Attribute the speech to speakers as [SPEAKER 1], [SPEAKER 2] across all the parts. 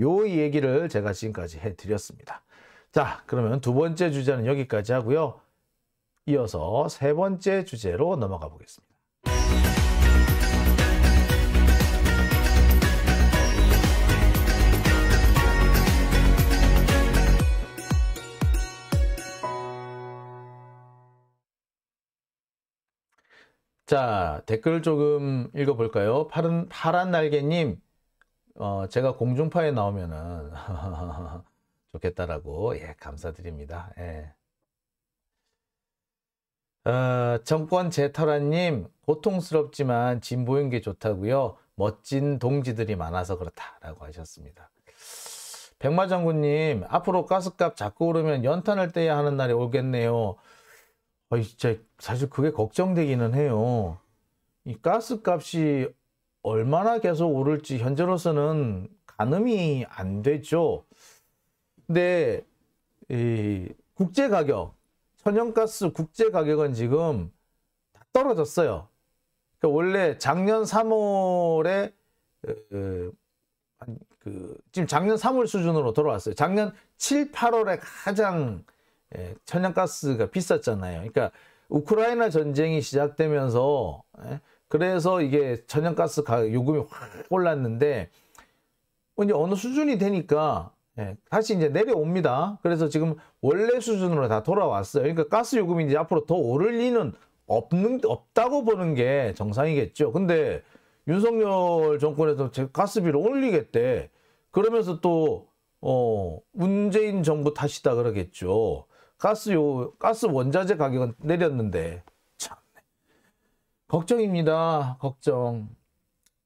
[SPEAKER 1] 요 얘기를 제가 지금까지 해드렸습니다. 자 그러면 두 번째 주제는 여기까지 하고요. 이어서 세 번째 주제로 넘어가 보겠습니다. 자, 댓글 조금 읽어볼까요? 파란, 파란 날개님, 어, 제가 공중파에 나오면은 좋겠다라고 예 감사드립니다. 예. 어, 정권 제털환님 고통스럽지만 진보인 게 좋다고요. 멋진 동지들이 많아서 그렇다라고 하셨습니다. 백마장군님 앞으로 가스값 자꾸 오르면 연탄을 떼야 하는 날이 오겠네요. 어, 진짜 사실 그게 걱정되기는 해요. 이 가스값이 얼마나 계속 오를지 현재로서는 가늠이 안 되죠. 근데 이 국제 가격, 천연가스 국제 가격은 지금 다 떨어졌어요. 그러니까 원래 작년 3월에 그, 지금 작년 3월 수준으로 돌아왔어요. 작년 7, 8월에 가장 천연가스가 비쌌잖아요. 그러니까 우크라이나 전쟁이 시작되면서 그래서 이게 천연가스 요금이 확 올랐는데 뭐 이제 어느 수준이 되니까 예, 다시 이제 내려옵니다. 그래서 지금 원래 수준으로 다 돌아왔어요. 그러니까 가스 요금이 이제 앞으로 더 오를 리는 없는, 없다고 보는 게 정상이겠죠. 근데 윤석열 정권에서 가스비를 올리겠대. 그러면서 또, 어, 문재인 정부 탓이다 그러겠죠. 가스 요, 가스 원자재 가격은 내렸는데. 걱정입니다. 걱정.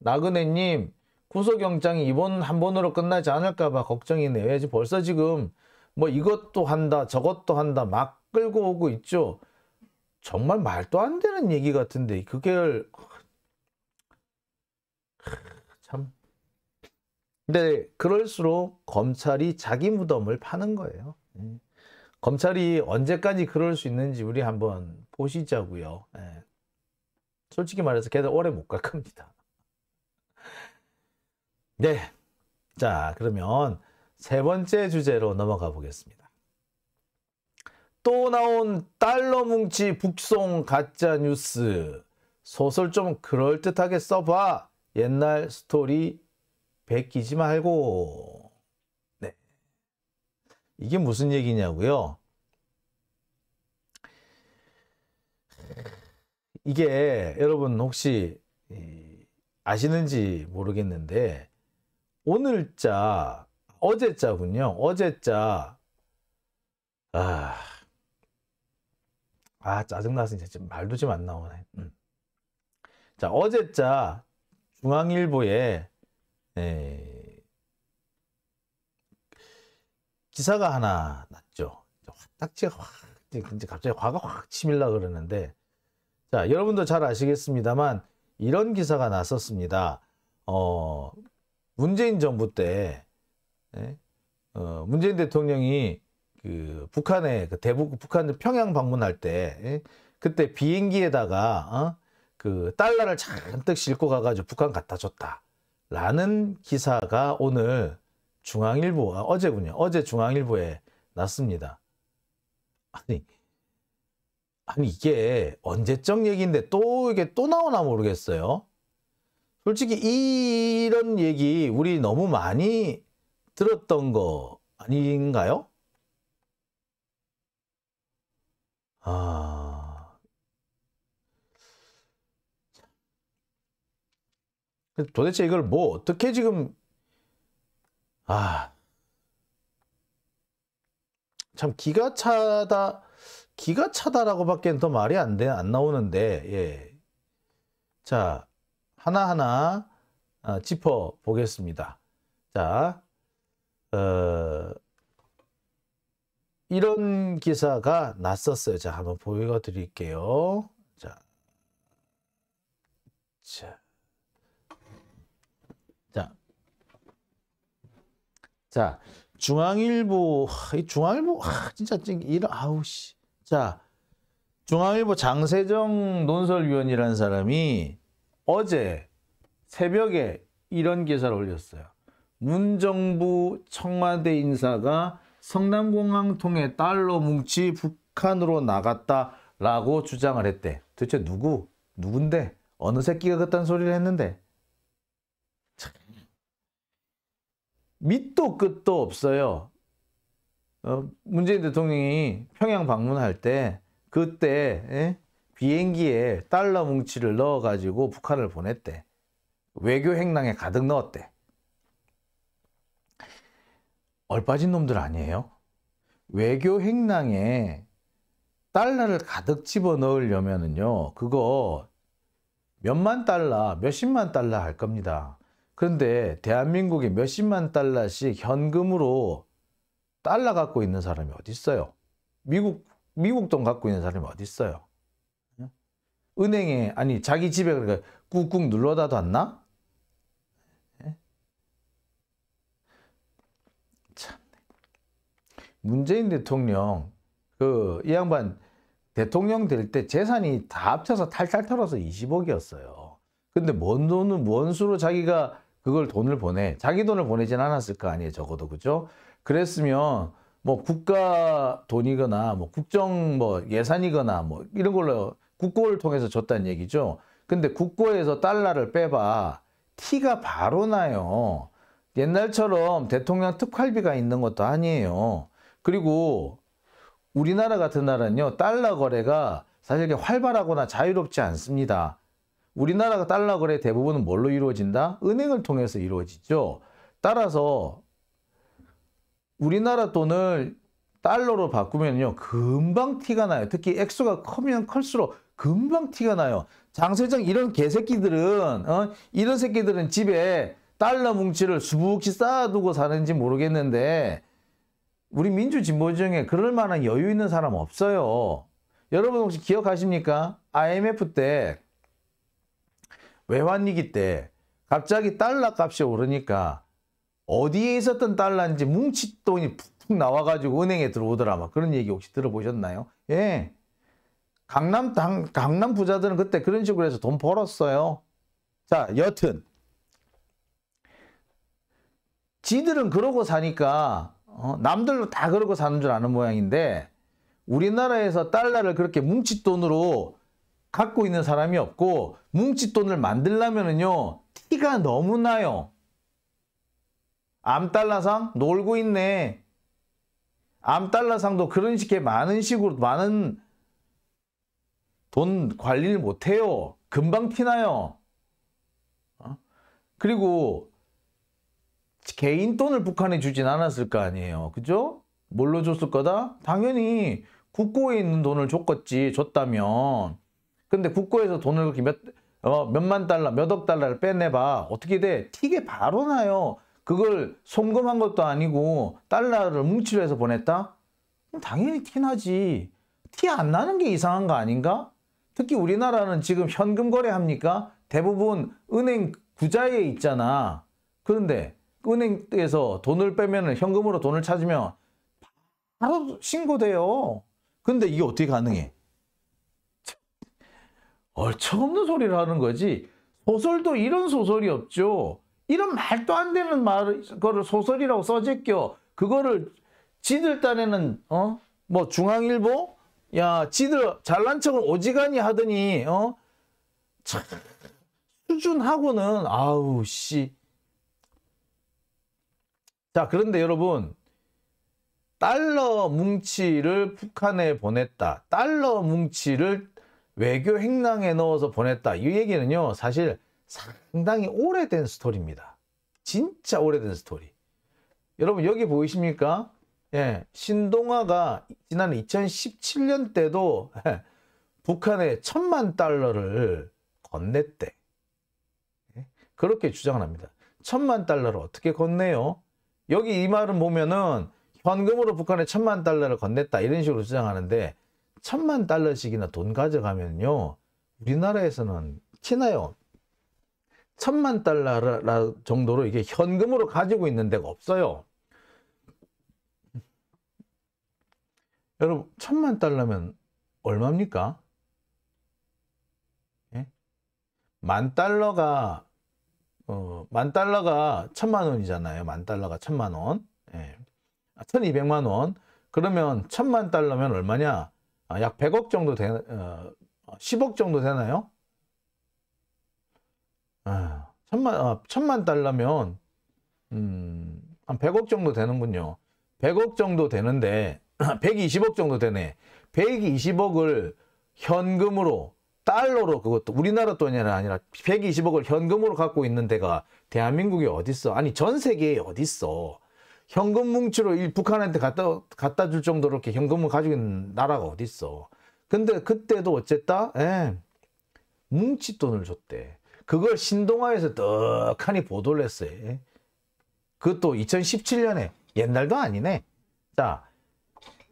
[SPEAKER 1] 나그네님, 구속영장이 이번 한 번으로 끝나지 않을까봐 걱정이네요. 이 벌써 지금 뭐 이것도 한다, 저것도 한다, 막 끌고 오고 있죠. 정말 말도 안 되는 얘기 같은데, 그게 참. 근데 그럴수록 검찰이 자기 무덤을 파는 거예요. 예. 검찰이 언제까지 그럴 수 있는지 우리 한번 보시자고요. 예. 솔직히 말해서 걔들 오래 못 갈 겁니다. 네. 자, 그러면 세 번째 주제로 넘어가 보겠습니다. 또 나온 달러 뭉치 북송 가짜 뉴스. 소설 좀 그럴듯하게 써봐. 옛날 스토리 베끼지 말고. 네. 이게 무슨 얘기냐고요? 이게 여러분 혹시 아시는지 모르겠는데 오늘자 어제자군요. 어제자 아, 아 짜증나서 진짜 말도 좀 안 나오네. 음. 자 어제자 중앙일보에 에, 기사가 하나 났죠. 화딱지가 확 이제 갑자기 화가 확 치밀라 그러는데 자, 여러분도 잘 아시겠습니다만 이런 기사가 났었습니다. 어, 문재인 정부 때 예? 어, 문재인 대통령이 그 북한에 그 대북 북한 평양 방문할 때 예? 그때 비행기에다가 어? 그 달러를 잔뜩 싣고 가가지고 북한 갖다 줬다라는 기사가 오늘 중앙일보 아, 어제군요 어제 중앙일보에 났습니다. 아니 아니 이게 언제적 얘기인데 또 이게 또 나오나 모르겠어요. 솔직히 이런 얘기 우리 너무 많이 들었던 거 아닌가요? 아... 도대체 이걸 뭐 어떻게 지금 아... 참 기가 차다 기가 차다라고밖에 더 말이 안 돼, 안 나오는데, 예. 자, 하나하나 어, 짚어 보겠습니다. 자, 어, 이런 기사가 났었어요. 자, 한번 보여드릴게요. 자, 자, 자, 중앙일보, 중앙일보, 진짜 이런 아우 씨. 자, 중앙일보 장세정 논설위원이라는 사람이 어제 새벽에 이런 기사를 올렸어요. 문정부 청와대 인사가 성남공항 통해 달러 뭉치 북한으로 나갔다라고 주장을 했대. 도대체 누구? 누군데? 어느 새끼가 그딴 소리를 했는데? 밑도 끝도 없어요. 어, 문재인 대통령이 평양 방문할 때 그때 에? 예? 비행기에 달러 뭉치를 넣어가지고 북한을 보냈대. 외교 행랑에 가득 넣었대. 얼빠진 놈들 아니에요? 외교 행랑에 달러를 가득 집어 넣으려면은요, 그거 몇만 달러, 몇십만 달러 할 겁니다. 그런데 대한민국에 몇십만 달러씩 현금으로 달러 갖고 있는 사람이 어디 있어요? 미국 미국 돈 갖고 있는 사람이 어디 있어요? 은행에 아니 자기 집에 그러니까 꾹꾹 눌러다 뒀나? 문재인 대통령 그 이 양반 대통령 될 때 재산이 다 합쳐서 탈탈 털어서 20억이었어요. 근데 뭔 돈은 원수로 자기가 그걸 돈을 보내. 자기 돈을 보내진 않았을 거 아니에요. 적어도 그죠? 그랬으면 뭐 국가 돈이거나 뭐 국정 뭐 예산이거나 뭐 이런 걸로 국고를 통해서 줬다는 얘기죠. 근데 국고에서 달러를 빼봐. 티가 바로 나요. 옛날처럼 대통령 특활비가 있는 것도 아니에요. 그리고 우리나라 같은 나라는요. 달러 거래가 사실 활발하거나 자유롭지 않습니다. 우리나라가 달러 거래 대부분은 뭘로 이루어진다? 은행을 통해서 이루어지죠. 따라서 우리나라 돈을 달러로 바꾸면요. 금방 티가 나요. 특히 액수가 커면 클수록 금방 티가 나요. 장세정 이런 개새끼들은 어? 이런 새끼들은 집에 달러 뭉치를 수북히 쌓아두고 사는지 모르겠는데 우리 민주진보 정에 그럴 만한 여유 있는 사람 없어요. 여러분 혹시 기억하십니까? IMF 때 외환위기 때 갑자기 달러 값이 오르니까 어디에 있었던 달러인지 뭉칫돈이 푹푹 나와가지고 은행에 들어오더라 막 그런 얘기 혹시 들어보셨나요? 예. 강남 당, 강남 부자들은 그때 그런 식으로 해서 돈 벌었어요. 자, 여튼 지들은 그러고 사니까 어, 남들도 다 그러고 사는 줄 아는 모양인데 우리나라에서 달러를 그렇게 뭉칫돈으로 갖고 있는 사람이 없고 뭉칫돈을 만들려면요 티가 너무 나요. 암달러상 놀고 있네. 암달러상도 그런 식의 많은 식으로 많은 돈 관리를 못해요. 금방 티나요. 어? 그리고 개인 돈을 북한에 주진 않았을 거 아니에요. 그죠? 뭘로 줬을 거다? 당연히 국고에 있는 돈을 줬겠지. 줬다면. 근데 국고에서 돈을 그렇게 몇, 어, 몇만 달러, 몇억 달러를 빼내봐. 어떻게 돼? 티게 바로 나요. 그걸 송금한 것도 아니고 달러를 뭉치려 해서 보냈다? 당연히 티 나지. 티 안 나는 게 이상한 거 아닌가? 특히 우리나라는 지금 현금 거래합니까? 대부분 은행 구자에 있잖아. 그런데 은행에서 돈을 빼면 현금으로 돈을 찾으면 바로 신고돼요. 근데 이게 어떻게 가능해? 얼척없는 소리를 하는 거지 소설도 이런 소설이 없죠. 이런 말도 안 되는 말을 소설이라고 써제껴 그거를 지들 딴에는 어? 뭐 중앙일보 야 지들 잘난 척을 오지간히 하더니 어? 수준하고는 아우 씨. 자 그런데 여러분 달러 뭉치를 북한에 보냈다. 달러 뭉치를 외교 행랑에 넣어서 보냈다. 이 얘기는요. 사실 상당히 오래된 스토리입니다. 진짜 오래된 스토리. 여러분 여기 보이십니까? 예, 신동아가 지난 2017년 때도 북한에 천만 달러를 건넸대. 예, 그렇게 주장을 합니다. 천만 달러를 어떻게 건네요? 여기 이 말은 보면은 현금으로 북한에 천만 달러를 건넸다 이런 식으로 주장하는데 천만 달러씩이나 돈 가져가면요. 우리나라에서는 치나요. 천만 달러 정도로 이게 현금으로 가지고 있는 데가 없어요. 여러분 천만 달러면 얼마입니까? 예? 만 달러가 어, 만 달러가 천만 원이잖아요. 만 달러가 천만 원. 예. 1200만 아, 원. 그러면 천만 달러면 얼마냐? 아, 약 100억 정도 되, 어, 10억 어, 정도 되나요? 아, 천만, 아, 천만 달러면, 음, 한 100억 정도 되는군요. 100억 정도 되는데, 120억 정도 되네. 120억을 현금으로, 달러로, 그것도 우리나라 돈이 아니라 120억을 현금으로 갖고 있는 데가 대한민국이 어딨어? 아니, 전 세계에 어딨어? 현금 뭉치로 북한한테 갖다 갖다 줄 정도로 이렇게 현금을 가지고 있는 나라가 어디 있어? 근데 그때도 어쨌다 에, 예, 뭉치 돈을 줬대. 그걸 신동아에서 떡하니 보도를 했어요. 그것도 2017년에 옛날도 아니네. 자,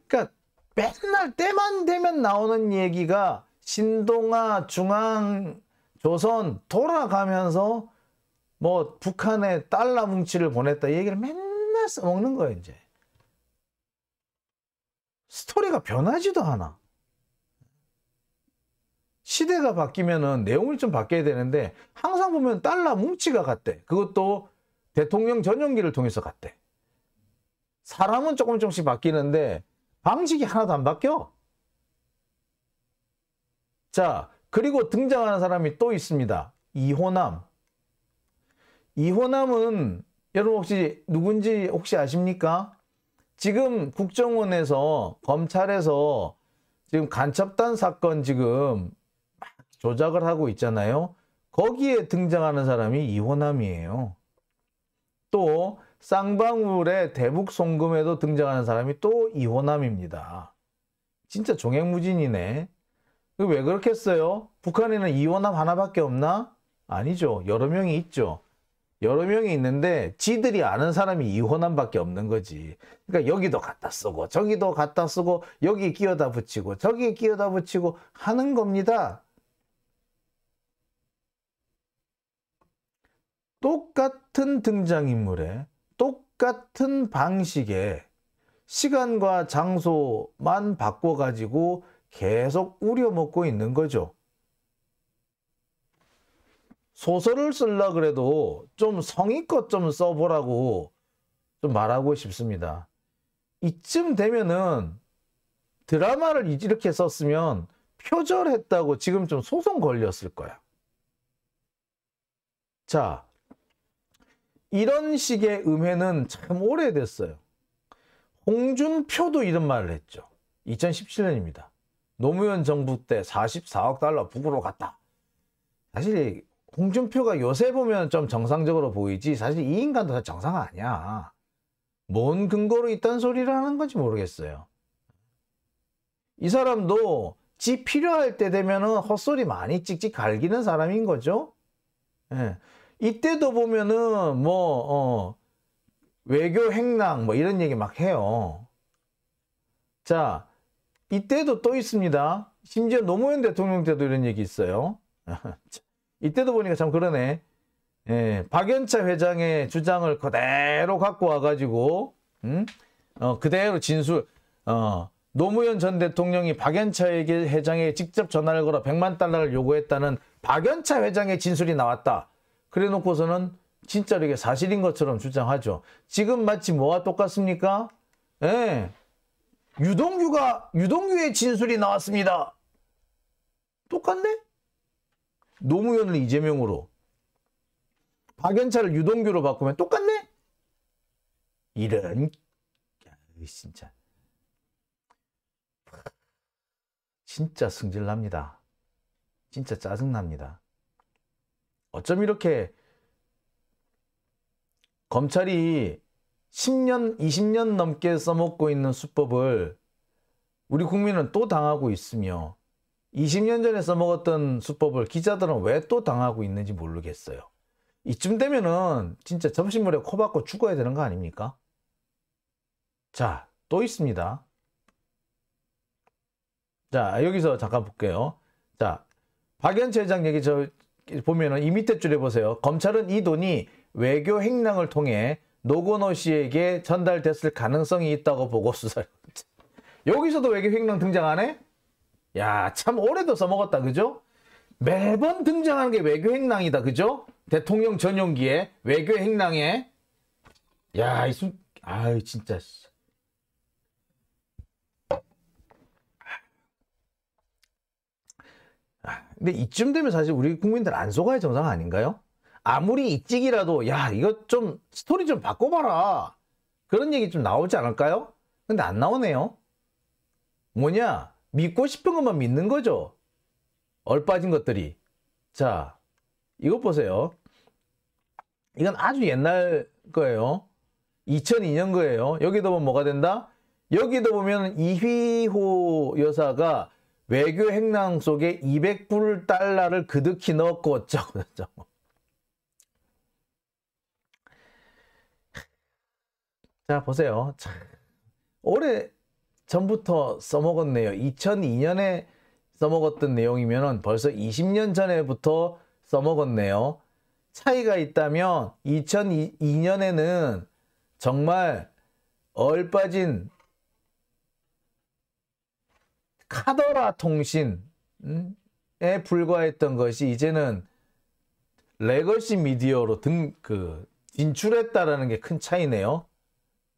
[SPEAKER 1] 그러니까 맨날 때만 되면 나오는 얘기가 신동아 중앙 조선 돌아가면서 뭐 북한에 달러 뭉치를 보냈다 얘기를 맨날 맨날 써먹는 거야 이제. 스토리가 변하지도 않아. 시대가 바뀌면은 내용을 좀 바뀌어야 되는데 항상 보면 달라 뭉치가 갔대. 그것도 대통령 전용기를 통해서 갔대. 사람은 조금 조금씩 바뀌는데 방식이 하나도 안 바뀌어. 자, 그리고 등장하는 사람이 또 있습니다. 이호남. 이호남은 여러분 혹시 누군지 혹시 아십니까? 지금 국정원에서 검찰에서 지금 간첩단 사건 지금 막 조작을 하고 있잖아요. 거기에 등장하는 사람이 이호남이에요. 또 쌍방울의 대북 송금에도 등장하는 사람이 또 이호남입니다. 진짜 종횡무진이네. 왜 그렇겠어요? 북한에는 이호남 하나밖에 없나? 아니죠. 여러 명이 있죠. 여러 명이 있는데 지들이 아는 사람이 이혼함밖에 없는 거지. 그러니까 여기도 갖다 쓰고 저기도 갖다 쓰고 여기 끼어다 붙이고 저기 끼어다 붙이고 하는 겁니다. 똑같은 등장인물에 똑같은 방식의 시간과 장소만 바꿔가지고 계속 우려먹고 있는 거죠. 소설을 쓸라 그래도 좀 성의껏 좀 써보라고 좀 말하고 싶습니다. 이쯤 되면은 드라마를 이렇게 썼으면 표절했다고 지금 좀 소송 걸렸을 거야. 자, 이런 식의 음해는 참 오래됐어요. 홍준표도 이런 말을 했죠. 2017년입니다. 노무현 정부 때 44억 달러 북으로 갔다. 사실 홍준표가 요새 보면 좀 정상적으로 보이지 사실 이 인간도 다 정상 아니야. 뭔 근거로 있단 소리를 하는 건지 모르겠어요. 이 사람도 지 필요할 때 되면은 헛소리 많이 찍찍 갈기는 사람인 거죠. 예. 이때도 보면은 뭐 어, 외교 행랑 뭐 이런 얘기 막 해요. 자 이때도 또 있습니다. 심지어 노무현 대통령 때도 이런 얘기 있어요. 이때도 보니까 참 그러네. 예, 박연차 회장의 주장을 그대로 갖고 와가지고 음? 어, 그대로 진술 어, 노무현 전 대통령이 박연차 회장에 직접 전화를 걸어 100만 달러를 요구했다는 박연차 회장의 진술이 나왔다. 그래 놓고서는 진짜로 이게 사실인 것처럼 주장하죠. 지금 마치 뭐와 똑같습니까? 예. 유동규가 유동규의 진술이 나왔습니다. 똑같네? 노무현을 이재명으로 박연차를 유동규로 바꾸면 똑같네? 이런 진짜 진짜 승질납니다. 진짜 짜증납니다. 어쩜 이렇게 검찰이 10년, 20년 넘게 써먹고 있는 수법을 우리 국민은 또 당하고 있으며 20년 전에 써먹었던 수법을 기자들은 왜 또 당하고 있는지 모르겠어요. 이쯤 되면은 진짜 점심물에 코박고 죽어야 되는 거 아닙니까? 자, 또 있습니다. 자, 여기서 잠깐 볼게요. 자, 박연철 회장 얘기 저 보면은 이 밑에 줄에 보세요. 검찰은 이 돈이 외교 행랑을 통해 노건호 씨에게 전달됐을 가능성이 있다고 보고 수사를. 여기서도 외교 횡령 등장하네? 야, 참오래도 써먹었다, 그죠? 매번 등장하는 게 외교 행랑이다, 그죠? 대통령 전용기에 외교 행랑에 야, 이순 아유, 진짜 아, 근데 이쯤 되면 사실 우리 국민들 안 속아야 정상 아닌가요? 아무리 이찍이라도 야 이거 좀 스토리 좀 바꿔봐라 그런 얘기 좀 나오지 않을까요? 근데 안 나오네요 뭐냐 믿고 싶은 것만 믿는 거죠. 얼빠진 것들이. 자, 이것 보세요. 이건 아주 옛날 거예요. 2002년 거예요. 여기도 보면 뭐가 된다? 여기도 보면 이휘호 여사가 외교 행랑 속에 200불 달러를 그득히 넣었고 어쩌고 저쩌고. 자 보세요. 참. 올해 전부터 써먹었네요. 2002년에 써먹었던 내용이면 벌써 20년 전에부터 써먹었네요. 차이가 있다면 2002년에는 정말 얼빠진 카더라 통신에 불과했던 것이 이제는 레거시 미디어로 등, 그, 진출했다라는 게 큰 차이네요.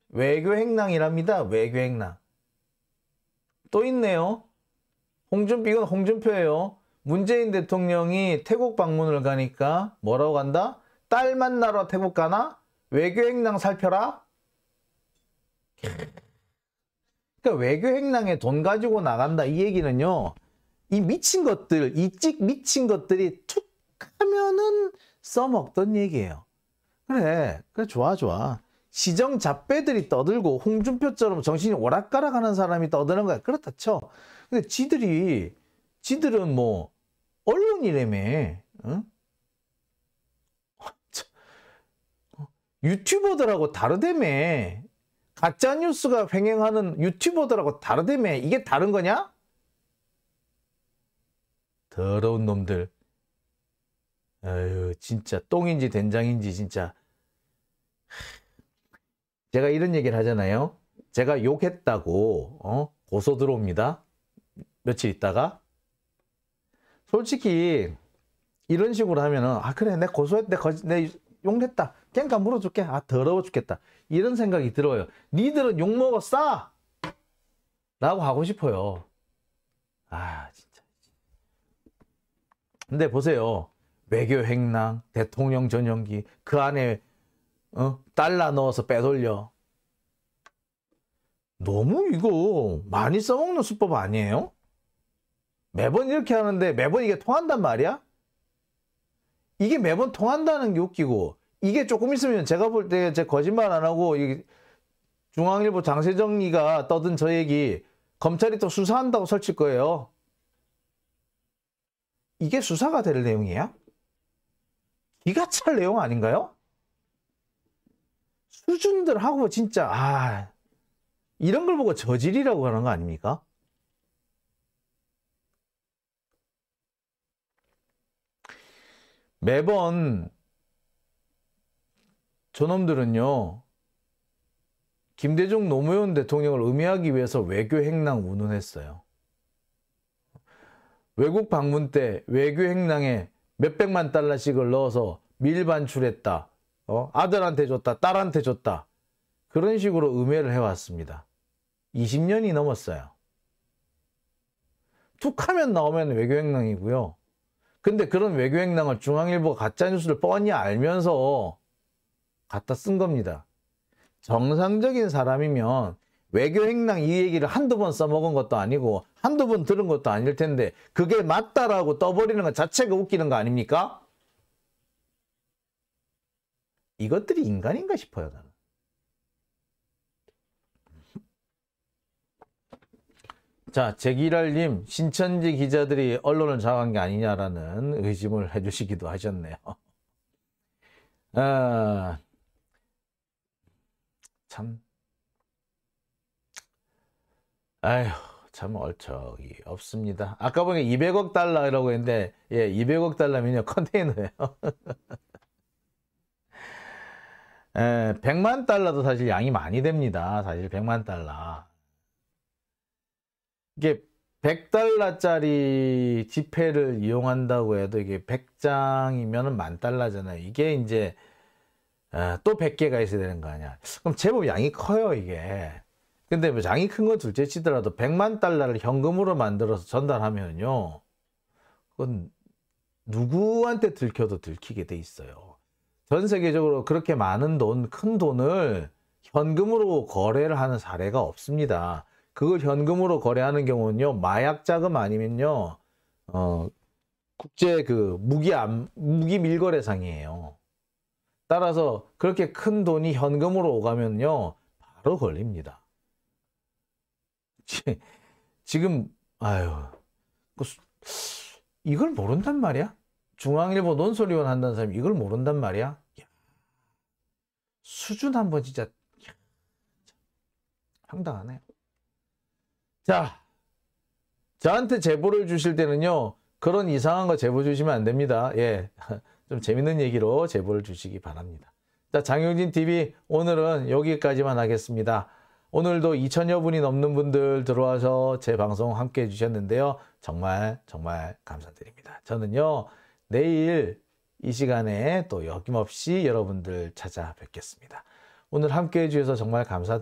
[SPEAKER 1] 외교 행랑이랍니다. 외교 행랑. 또 있네요. 홍준표, 이 홍준표예요. 문재인 대통령이 태국 방문을 가니까 뭐라고 간다? 딸 만나러 태국 가나? 외교 행랑 살펴라? 그러니까 외교 행랑에 돈 가지고 나간다 이 얘기는요. 이 미친 것들, 이 찍 미친 것들이 툭 하면은 써먹던 얘기예요. 그래, 그래 좋아 좋아. 시정 잡배들이 떠들고 홍준표처럼 정신이 오락가락하는 사람이 떠드는 거야. 그렇다 쳐. 근데 지들이 지들은 뭐 언론이라며. 응? 어? 유튜버들하고 다르대매 가짜뉴스가 횡행하는 유튜버들하고 다르대매 이게 다른 거냐? 더러운 놈들. 아유 진짜 똥인지 된장인지 진짜 제가 이런 얘기를 하잖아요. 제가 욕했다고 어? 고소 들어옵니다. 며칠 있다가 솔직히 이런 식으로 하면은 아 그래 내 고소했대 거짓 내욕했다 깽가 그러니까 물어줄게 아 더러워 죽겠다 이런 생각이 들어요 니들은 욕먹어 싸 라고 하고 싶어요 아 진짜 근데 보세요 외교 행랑 대통령 전용기 그 안에 어? 달러 넣어서 빼돌려. 너무 이거 많이 써먹는 수법 아니에요? 매번 이렇게 하는데 매번 이게 통한단 말이야? 이게 매번 통한다는 게 웃기고 이게 조금 있으면 제가 볼 때 제 거짓말 안 하고 중앙일보 장세정이가 떠든 저 얘기 검찰이 또 수사한다고 설칠 거예요. 이게 수사가 될 내용이야? 이가찰 내용 아닌가요? 수준들하고 진짜 아 이런 걸 보고 저질이라고 하는 거 아닙니까? 매번 저놈들은요 김대중 노무현 대통령을 음해하기 위해서 외교 행랑 운운했어요. 외국 방문 때 외교 행랑에 몇백만 달러씩을 넣어서 밀반출했다. 어? 아들한테 줬다, 딸한테 줬다. 그런 식으로 음해를 해왔습니다. 20년이 넘었어요. 툭 하면 나오면 외교행랑이고요. 근데 그런 외교행랑을 중앙일보가 가짜뉴스를 뻔히 알면서 갖다 쓴 겁니다. 정상적인 사람이면 외교행랑 이 얘기를 한두 번 써먹은 것도 아니고 한두 번 들은 것도 아닐 텐데 그게 맞다라고 떠버리는 것 자체가 웃기는 거 아닙니까? 이것들이 인간인가 싶어요, 나는. 자, 제기랄님, 신천지 기자들이 언론을 장악한 게 아니냐라는 의심을 해주시기도 하셨네요. 아, 참. 아휴, 참 얼척이 없습니다. 아까 보니 200억 달러라고 했는데, 예, 200억 달러면요, 컨테이너예요. 에, 예, 100만 달러도 사실 양이 많이 됩니다. 사실 100만 달러. 이게 100달러짜리 지폐를 이용한다고 해도 이게 100장이면 만 달러잖아요. 이게 이제 에, 아, 또 100개가 있어야 되는 거 아니야. 그럼 제법 양이 커요 이게. 근데 뭐 양이 큰 건 둘째 치더라도 100만 달러를 현금으로 만들어서 전달하면요. 그건 누구한테 들켜도 들키게 돼 있어요. 전 세계적으로 그렇게 많은 돈, 큰 돈을 현금으로 거래를 하는 사례가 없습니다. 그걸 현금으로 거래하는 경우는요, 마약 자금 아니면요, 어, 국제 그 무기 암, 무기 밀거래상이에요. 따라서 그렇게 큰 돈이 현금으로 오가면요, 바로 걸립니다. 지금 아유 그 이걸 모른단 말이야? 중앙일보 논설위원 한다는 사람이 이걸 모른단 말이야? 야. 수준 한번 진짜 야. 황당하네. 요 자, 저한테 제보를 주실 때는요. 그런 이상한 거 제보 주시면 안 됩니다. 예, 좀 재밌는 얘기로 제보를 주시기 바랍니다. 자, 장영진 TV 오늘은 여기까지만 하겠습니다. 오늘도 2천여 분이 넘는 분들 들어와서 제 방송 함께 해주셨는데요. 정말 정말 감사드립니다. 저는요. 내일 이 시간에 또 여김없이 여러분들 찾아뵙겠습니다. 오늘 함께 해주셔서 정말 감사드립니다.